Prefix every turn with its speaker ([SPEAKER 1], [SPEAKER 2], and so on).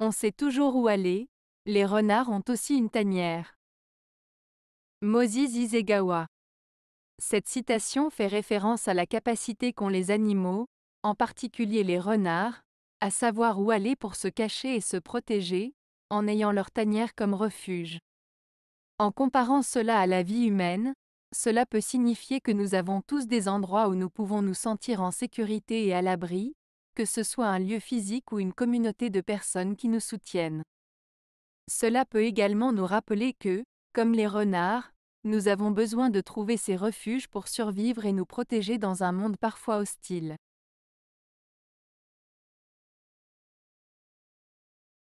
[SPEAKER 1] On sait toujours où aller. Les renards ont aussi une tanière. Moses Izegawa Cette citation fait référence à la capacité qu'ont les animaux, en particulier les renards, à savoir où aller pour se cacher et se protéger, en ayant leur tanière comme refuge. En comparant cela à la vie humaine, cela peut signifier que nous avons tous des endroits où nous pouvons nous sentir en sécurité et à l'abri, que ce soit un lieu physique ou une communauté de personnes qui nous soutiennent. Cela peut également nous rappeler que, comme les renards, nous avons besoin de trouver ces refuges pour survivre et nous protéger dans un monde parfois hostile.